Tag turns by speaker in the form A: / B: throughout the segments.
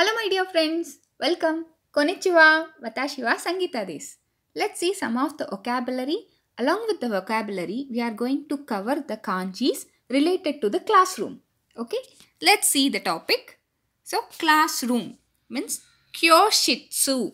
A: Hello my dear friends, welcome. Konnichiwa, watashi wa Sangita des. Let's see some of the vocabulary. Along with the vocabulary, we are going to cover the kanjis related to the classroom. Okay, let's see the topic. So classroom means kyoshitsu.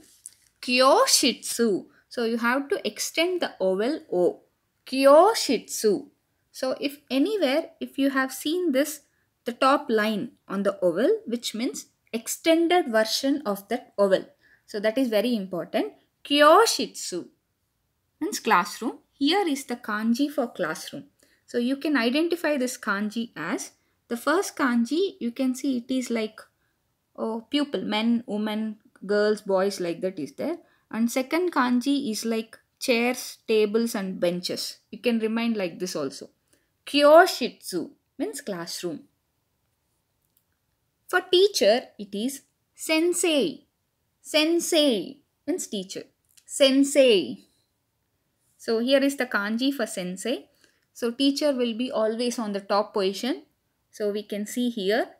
A: Kyoshitsu. So you have to extend the oval O. Kyoshitsu. So if anywhere, if you have seen this, the top line on the oval, which means extended version of that oval. So that is very important. Kyoshitsu means classroom. Here is the kanji for classroom. So you can identify this kanji as the first kanji you can see it is like oh, pupil men, women, girls, boys like that is there. And second kanji is like chairs, tables and benches. You can remind like this also. Kyoshitsu means classroom. For teacher, it is sensei. Sensei means teacher. Sensei. So here is the kanji for sensei. So teacher will be always on the top position. So we can see here.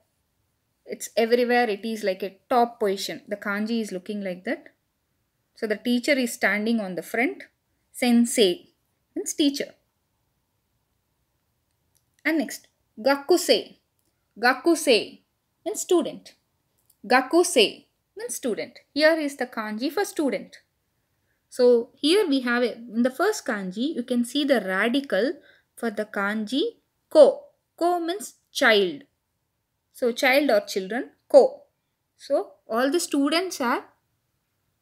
A: It's everywhere. It is like a top position. The kanji is looking like that. So the teacher is standing on the front. Sensei means teacher. And next, gakusei. Gakusei means student. gakusei. means student. Here is the kanji for student. So here we have it. In the first kanji, you can see the radical for the kanji ko. Ko means child. So child or children, ko. So all the students are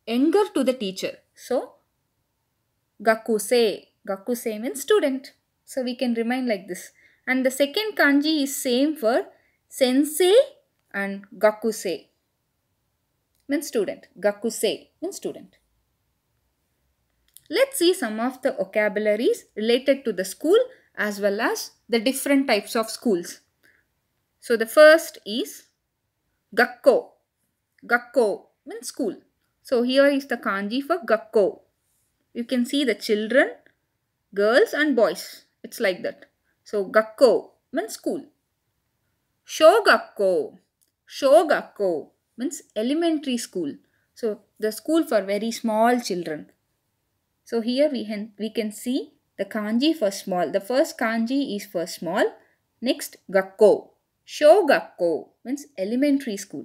A: younger to the teacher. So gakusei. Gakusei means student. So we can remind like this. And the second kanji is same for sensei and gakusei means student. Gakusei means student. Let's see some of the vocabularies related to the school as well as the different types of schools. So the first is gakko. Gakko means school. So here is the kanji for gakko. You can see the children, girls and boys. It's like that. So gakko means school. Shogakko Shogakko means elementary school. So the school for very small children. So here we can, we can see the kanji for small. The first kanji is for small. Next gakko. Shogakko means elementary school.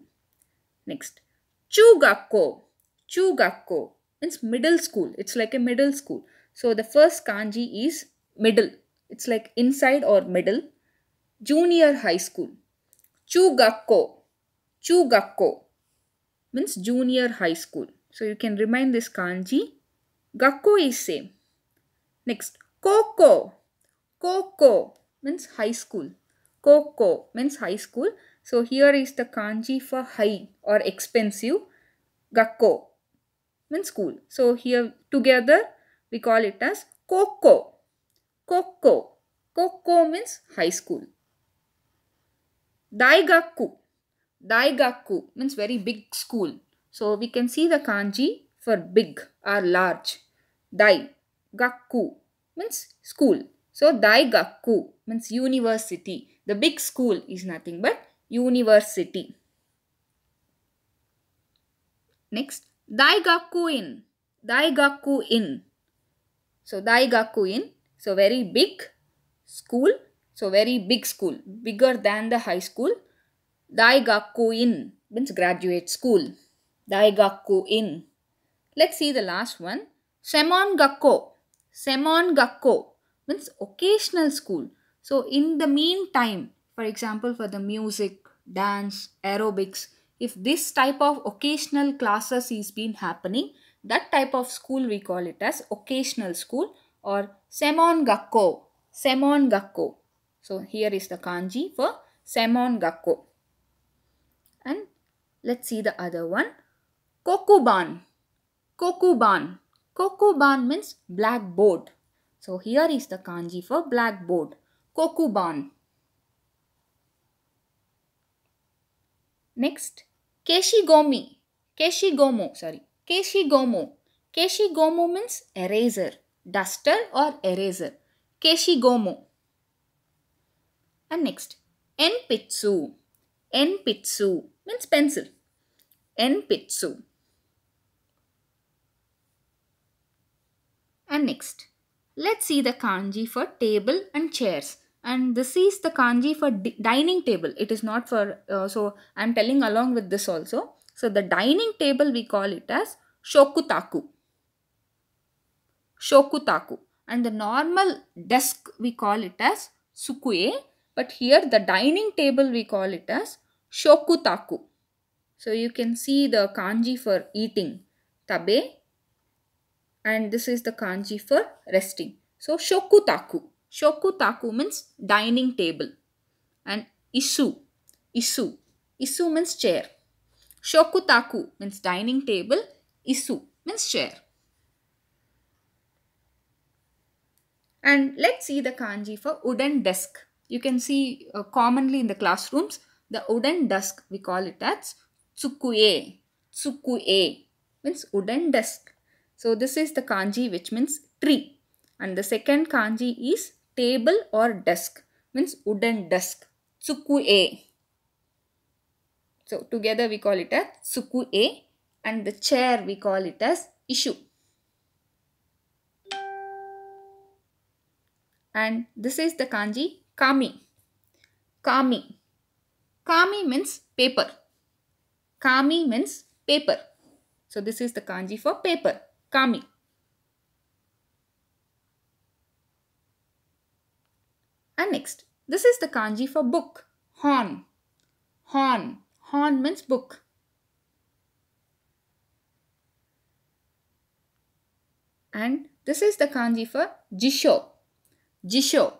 A: Next chugakko. Chugakko means middle school. It's like a middle school. So the first kanji is middle. It's like inside or middle. Junior high school. Chugakko Chugakko means junior high school. So you can remind this kanji. Gakko is same. Next, Koko. Koko means high school. Koko means high school. So here is the kanji for high or expensive. Gakko means school. So here together we call it as Koko. Koko. Koko means high school. Daigaku. Daigaku means very big school. So we can see the kanji for big or large. Daigaku means school. So Daigaku means university. The big school is nothing but university. Next, Daigaku in. Daigaku in. So Daigaku in. So very big school. So very big school. Bigger than the high school. Daigakuin means graduate school. Daigakuin. Let's see the last one. Semon Gakko. Semon Gakko means occasional school. So in the meantime, for example, for the music, dance, aerobics, if this type of occasional classes is been happening, that type of school we call it as occasional school or Semon Gakko. Semon Gakko. So here is the kanji for Semon Gakko. And let's see the other one. Kokuban. Kokuban. Kokuban means blackboard. So here is the kanji for blackboard. Kokuban. Next, Keshigomi. Keshigomo, sorry. Keshigomo. Keshigomo means eraser, duster or eraser. Keshigomo. And next, Enpitsu. Enpitsu means pencil. Enpitsu. And next, let's see the kanji for table and chairs. And this is the kanji for dining table. It is not for, uh, so I'm telling along with this also. So the dining table we call it as shokutaku. Shokutaku. And the normal desk we call it as sukue but here the dining table we call it as shokutaku. So you can see the kanji for eating, tabe. And this is the kanji for resting. So shokutaku. Shokutaku means dining table. And isu. Isu. Isu means chair. Shokutaku means dining table. Isu means chair. And let's see the kanji for wooden desk. You can see uh, commonly in the classrooms, the wooden desk, we call it as tsukue tsukue means wooden desk. So this is the kanji which means tree. And the second kanji is table or desk means wooden desk. Tsukuye. So together we call it as tsukue and the chair we call it as ishu. And this is the kanji Kami. Kami. Kami means paper. Kami means paper. So this is the kanji for paper. Kami. And next, this is the kanji for book. Hon. Hon. Hon means book. And this is the kanji for jisho. Jisho.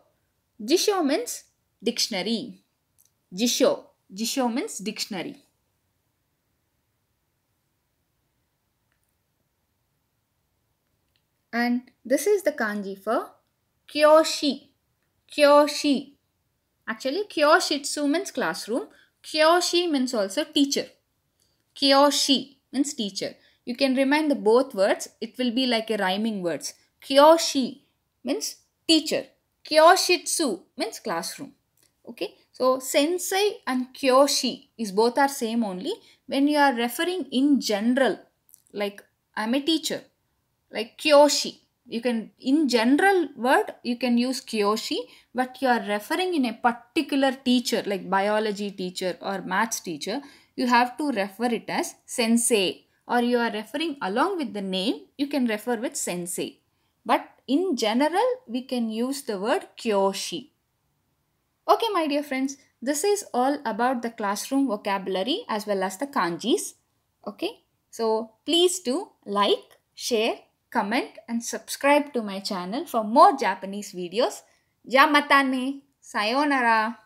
A: Jisho means dictionary. Jisho. Jisho means dictionary. And this is the kanji for Kyoshi. Kyoshi. Actually, Kyoshitsu means classroom. Kyoshi means also teacher. Kyoshi means teacher. You can remind the both words. It will be like a rhyming words. Kyoshi means teacher. Kyoshitsu means classroom. Okay, so sensei and kyoshi is both are same only. When you are referring in general, like I'm a teacher, like kyoshi, you can in general word you can use kyoshi, but you are referring in a particular teacher, like biology teacher or maths teacher, you have to refer it as sensei or you are referring along with the name, you can refer with sensei. But in general, we can use the word kyoshi. Okay, my dear friends, this is all about the classroom vocabulary as well as the kanjis. Okay, so please do like, share, comment and subscribe to my channel for more Japanese videos. Jamatane! Sayonara!